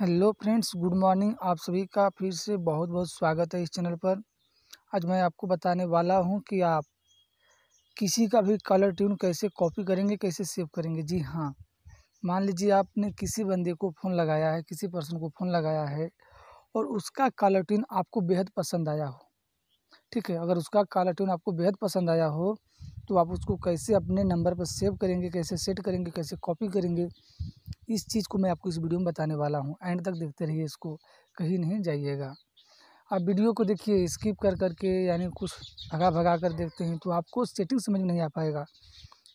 hello friends good morning आप सभी का फिर से बहुत बहुत स्वागत है इस चैनल पर आज मैं आपको बताने वाला हूं कि आप किसी का भी कलर ट्यून कैसे कॉपी करेंगे कैसे सेव करेंगे जी हाँ मान लीजिए आपने किसी बंदे को फ़ोन लगाया है किसी पर्सन को फ़ोन लगाया है और उसका कलर ट्यून आपको बेहद पसंद आया हो ठीक है अगर उसका कलर ट्यून आपको बेहद पसंद आया हो तो आप उसको कैसे अपने नंबर पर सेव करेंगे कैसे सेट करेंगे कैसे कॉपी करेंगे इस चीज़ को मैं आपको इस वीडियो में बताने वाला हूँ एंड तक देखते रहिए इसको कहीं नहीं जाइएगा आप वीडियो को देखिए स्किप कर करके यानी कुछ भगा भगा कर देखते हैं तो आपको सेटिंग समझ में नहीं आ पाएगा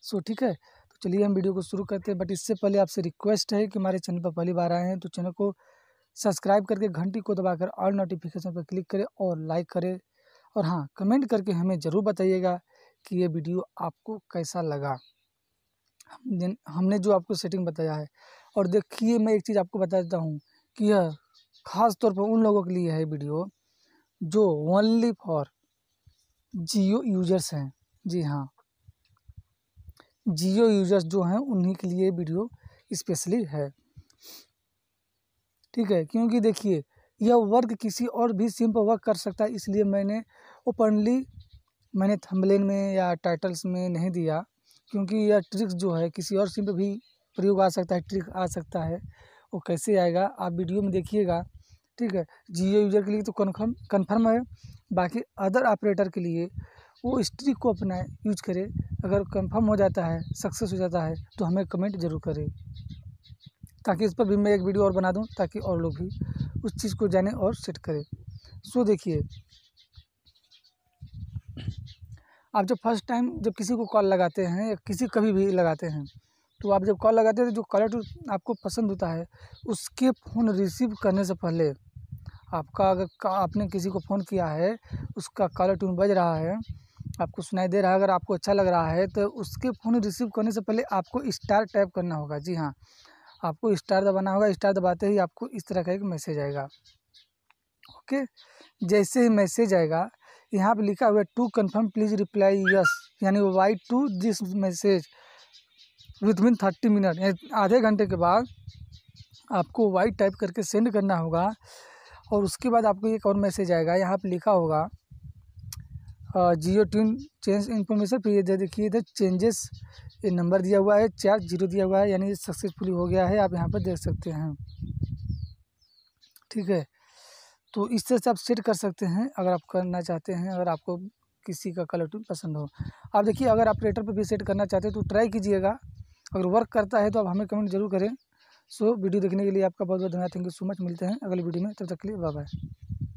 सो ठीक है तो चलिए हम वीडियो को शुरू करते हैं बट इससे पहले आपसे रिक्वेस्ट है कि हमारे चैनल पर पहली बार आए हैं तो चैनल को सब्सक्राइब करके घंटी को दबाकर ऑल नोटिफिकेशन पर क्लिक करें और लाइक करें और हाँ कमेंट करके हमें ज़रूर बताइएगा कि ये वीडियो आपको कैसा लगा जिन हमने जो आपको सेटिंग बताया है और देखिए मैं एक चीज़ आपको बता देता हूँ कि यह ख़ास तौर पर उन लोगों के लिए है वीडियो जो ओनली फॉर जियो यूजर्स हैं जी हाँ जियो यूजर्स जो हैं उन्हीं के लिए वीडियो स्पेशली है ठीक है क्योंकि देखिए यह वर्क किसी और भी सिम पर वर्क कर सकता है इसलिए मैंने ओपनली मैंने थंबलेन में या टाइटल्स में नहीं दिया क्योंकि यह ट्रिक्स जो है किसी और सिम पर भी प्रयोग आ सकता है ट्रिक आ सकता है वो कैसे आएगा आप वीडियो में देखिएगा ठीक है जियो यूजर के लिए तो कन्फर्म कन्फर्म है बाकी अदर ऑपरेटर के लिए वो इस ट्रिक को अपनाए यूज करे अगर कन्फर्म हो जाता है सक्सेस हो जाता है तो हमें कमेंट जरूर करें ताकि इस पर भी मैं एक वीडियो और बना दूँ ताकि और लोग भी उस चीज़ को जाने और सेट करें सो देखिए आप जब फर्स्ट टाइम जब किसी को कॉल लगाते हैं या किसी कभी भी लगाते हैं तो आप जब कॉल लगाते हैं तो जो कॉलर टून आपको पसंद होता है उसके फ़ोन रिसीव करने से पहले आपका अगर आपने किसी को फ़ोन किया है उसका कॉलर टून बज रहा है आपको सुनाई दे रहा है अगर आपको अच्छा लग रहा है तो उसके फ़ोन रिसीव करने से पहले आपको स्टार टाइप करना होगा जी हाँ आपको स्टार दबाना होगा स्टार दबाते ही आपको इस तरह का एक मैसेज आएगा ओके जैसे ही मैसेज आएगा यहाँ पे लिखा हुआ है to confirm please reply yes यानी Y to this message within thirty minute आधे घंटे के बाद आपको वाई टाइप करके सेंड करना होगा और उसके बाद आपको एक और मैसेज आएगा यहाँ पे लिखा होगा जियो ट्यून चेंज इन्फॉर्मेशन फिर ये देखिए इधर चेंजेस ये नंबर दिया हुआ है चार जीरो दिया हुआ है यानी सक्सेसफुली हो गया है आप यहाँ पर देख सकते हैं ठीक है तो इस तरह से आप सेट कर सकते हैं अगर आप करना चाहते हैं अगर आपको किसी का कलर टून पसंद हो आप देखिए अगर आप रेटर पर भी सेट करना चाहते हैं तो ट्राई कीजिएगा अगर वर्क करता है तो आप हमें कमेंट जरूर करें सो वीडियो देखने के लिए आपका बहुत बहुत धन्यवाद थैंक यू सो मच मिलते हैं अगले वीडियो में तब तक के लिए बाय बाय